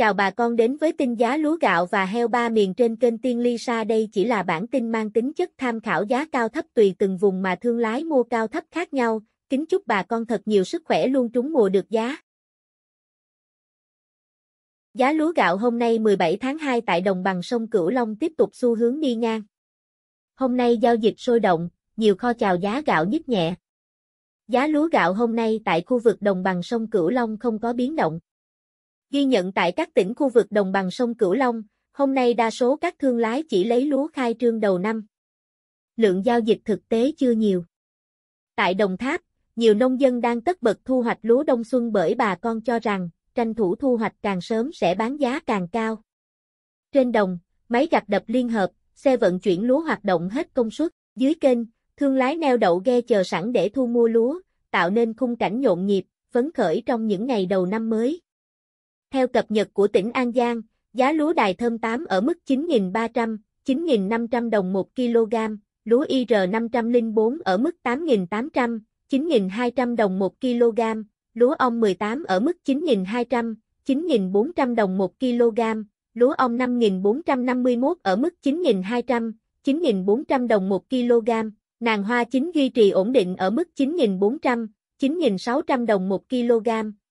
Chào bà con đến với tin giá lúa gạo và heo ba miền trên kênh Tiên Lisa đây chỉ là bản tin mang tính chất tham khảo giá cao thấp tùy từng vùng mà thương lái mua cao thấp khác nhau, kính chúc bà con thật nhiều sức khỏe luôn trúng mùa được giá. Giá lúa gạo hôm nay 17 tháng 2 tại đồng bằng sông Cửu Long tiếp tục xu hướng đi ngang. Hôm nay giao dịch sôi động, nhiều kho chào giá gạo nhích nhẹ. Giá lúa gạo hôm nay tại khu vực đồng bằng sông Cửu Long không có biến động. Ghi nhận tại các tỉnh khu vực đồng bằng sông Cửu Long, hôm nay đa số các thương lái chỉ lấy lúa khai trương đầu năm. Lượng giao dịch thực tế chưa nhiều. Tại Đồng Tháp, nhiều nông dân đang tất bật thu hoạch lúa đông xuân bởi bà con cho rằng, tranh thủ thu hoạch càng sớm sẽ bán giá càng cao. Trên đồng, máy gặt đập liên hợp, xe vận chuyển lúa hoạt động hết công suất, dưới kênh, thương lái neo đậu ghe chờ sẵn để thu mua lúa, tạo nên khung cảnh nhộn nhịp, phấn khởi trong những ngày đầu năm mới. Theo cập nhật của tỉnh An Giang, giá lúa đài thơm 8 ở mức 9.300, 9.500 đồng 1 kg, lúa IR504 ở mức 8.800, 9.200 đồng 1 kg, lúa ong 18 ở mức 9.200, 9.400 đồng 1 kg, lúa ong 5.451 ở mức 9.200, 9.400 đồng 1 kg, nàng hoa chính duy trì ổn định ở mức 9.400, 9.600 đồng 1 kg.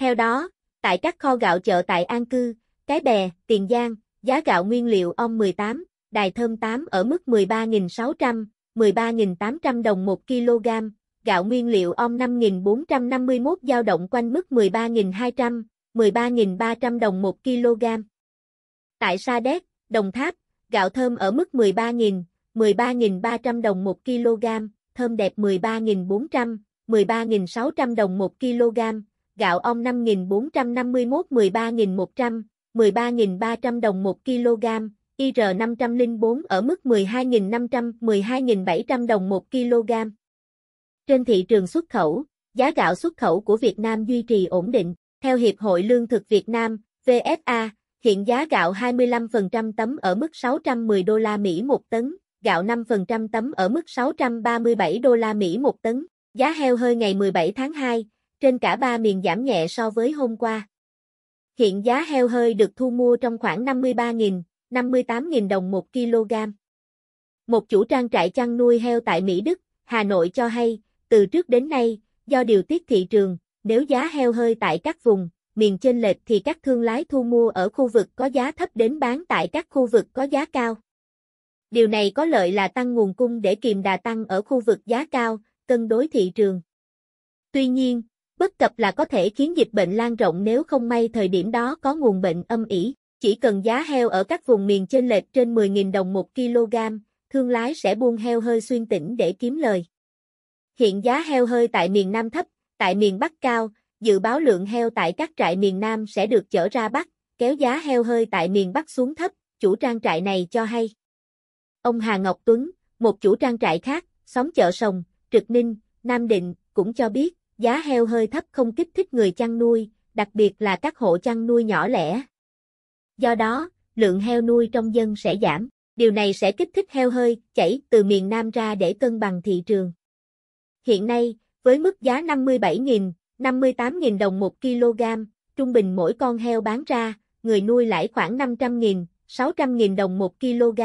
Theo đó, tại các kho gạo chợ tại An Cư, Cái Bè, Tiền Giang, giá gạo nguyên liệu om 18, đài thơm 8 ở mức 13.600, 13.800 đồng 1 kg, gạo nguyên liệu om 5.451 dao động quanh mức 13.200, 13.300 đồng 1 kg. Tại Sa Đéc, Đồng Tháp, gạo thơm ở mức 13.000, 13.300 đồng 1 kg, thơm đẹp 13.400, 13.600 đồng 1 kg, gạo ong 5.451 13.100, 13.300 đồng 1 kg, IR504 ở mức 12.500, 12.700 đồng 1 kg. Trên thị trường xuất khẩu, giá gạo xuất khẩu của Việt Nam duy trì ổn định. Theo Hiệp hội Lương thực Việt Nam, VFA, hiện giá gạo 25% tấm ở mức 610 đô la Mỹ một tấn, gạo 5% tấm ở mức 637 đô la Mỹ một tấn. Giá heo hơi ngày 17 tháng 2, trên cả ba miền giảm nhẹ so với hôm qua. Hiện giá heo hơi được thu mua trong khoảng 53.000, 58.000 đồng 1 kg. Một chủ trang trại chăn nuôi heo tại Mỹ Đức, Hà Nội cho hay, từ trước đến nay, do điều tiết thị trường, nếu giá heo hơi tại các vùng, miền trên lệch thì các thương lái thu mua ở khu vực có giá thấp đến bán tại các khu vực có giá cao. Điều này có lợi là tăng nguồn cung để kiềm đà tăng ở khu vực giá cao, cân đối thị trường. Tuy nhiên, Bất cập là có thể khiến dịch bệnh lan rộng nếu không may thời điểm đó có nguồn bệnh âm ỉ. Chỉ cần giá heo ở các vùng miền trên lệch trên 10.000 đồng 1 kg, thương lái sẽ buông heo hơi xuyên tỉnh để kiếm lời. Hiện giá heo hơi tại miền Nam thấp, tại miền Bắc cao, dự báo lượng heo tại các trại miền Nam sẽ được chở ra Bắc, kéo giá heo hơi tại miền Bắc xuống thấp, chủ trang trại này cho hay. Ông Hà Ngọc Tuấn, một chủ trang trại khác, xóm chợ Sồng, Trực Ninh, Nam Định, cũng cho biết, Giá heo hơi thấp không kích thích người chăn nuôi, đặc biệt là các hộ chăn nuôi nhỏ lẻ. Do đó, lượng heo nuôi trong dân sẽ giảm, điều này sẽ kích thích heo hơi chảy từ miền Nam ra để cân bằng thị trường. Hiện nay, với mức giá 57.000, 58.000 đồng 1 kg, trung bình mỗi con heo bán ra, người nuôi lãi khoảng 500.000, 600.000 đồng 1 kg.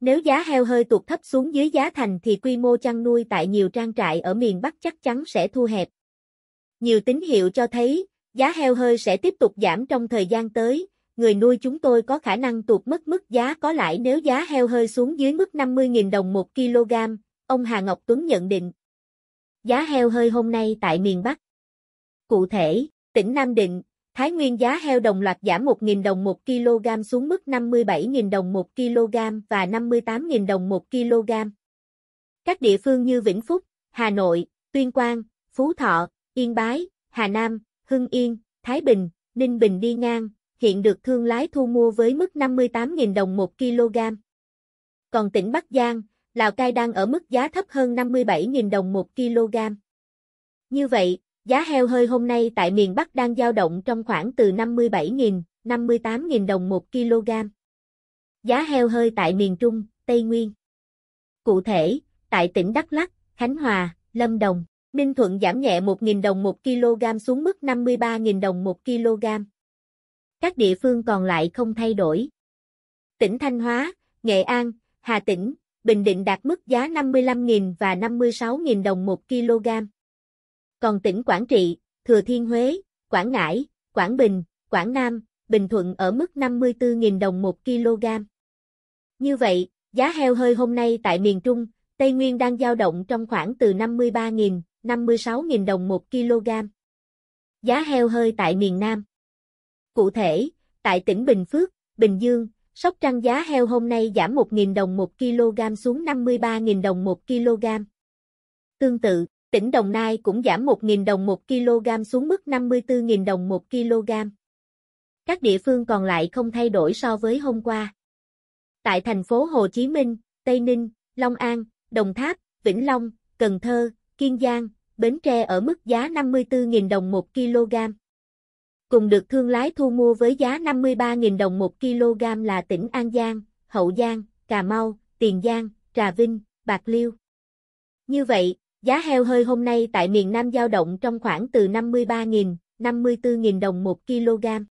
Nếu giá heo hơi tụt thấp xuống dưới giá thành thì quy mô chăn nuôi tại nhiều trang trại ở miền Bắc chắc chắn sẽ thu hẹp. Nhiều tín hiệu cho thấy, giá heo hơi sẽ tiếp tục giảm trong thời gian tới, người nuôi chúng tôi có khả năng tụt mất mức giá có lãi nếu giá heo hơi xuống dưới mức 50.000 đồng 1 kg, ông Hà Ngọc Tuấn nhận định. Giá heo hơi hôm nay tại miền Bắc. Cụ thể, tỉnh Nam Định, Thái Nguyên giá heo đồng loạt giảm 1.000 đồng 1 kg xuống mức 57.000 đồng 1 kg và 58.000 đồng 1 kg. Các địa phương như Vĩnh Phúc, Hà Nội, Tuyên Quang, Phú Thọ, Yên Bái, Hà Nam, Hưng Yên, Thái Bình, Ninh Bình đi ngang, hiện được thương lái thu mua với mức 58.000 đồng 1 kg. Còn tỉnh Bắc Giang, Lào Cai đang ở mức giá thấp hơn 57.000 đồng 1 kg. Như vậy, Giá heo hơi hôm nay tại miền Bắc đang dao động trong khoảng từ 57.000, 58.000 đồng 1 kg. Giá heo hơi tại miền Trung, Tây Nguyên. Cụ thể, tại tỉnh Đắk lắc, Khánh Hòa, Lâm Đồng, Ninh Thuận giảm nhẹ 1.000 đồng 1 kg xuống mức 53.000 đồng 1 kg. Các địa phương còn lại không thay đổi. Tỉnh Thanh Hóa, Nghệ An, Hà Tĩnh, Bình Định đạt mức giá 55.000 và 56.000 đồng 1 kg. Còn tỉnh Quảng Trị, Thừa Thiên Huế, Quảng Ngãi, Quảng Bình, Quảng Nam, Bình Thuận ở mức 54.000 đồng 1 kg. Như vậy, giá heo hơi hôm nay tại miền Trung, Tây Nguyên đang dao động trong khoảng từ 53.000, 56.000 đồng 1 kg. Giá heo hơi tại miền Nam. Cụ thể, tại tỉnh Bình Phước, Bình Dương, Sóc Trăng giá heo hôm nay giảm 1.000 đồng 1 kg xuống 53.000 đồng 1 kg. Tương tự tỉnh Đồng Nai cũng giảm 1.000 đồng 1 kg xuống mức 54.000 đồng 1 kg. Các địa phương còn lại không thay đổi so với hôm qua. Tại thành phố Hồ Chí Minh, Tây Ninh, Long An, Đồng Tháp, Vĩnh Long, Cần Thơ, Kiên Giang, Bến Tre ở mức giá 54.000 đồng 1 kg. Cùng được thương lái thu mua với giá 53.000 đồng 1 kg là tỉnh An Giang, Hậu Giang, Cà Mau, Tiền Giang, Trà Vinh, Bạc Liêu. Như vậy, Giá heo hơi hôm nay tại miền Nam dao động trong khoảng từ 53.000, 54.000 đồng 1 kg.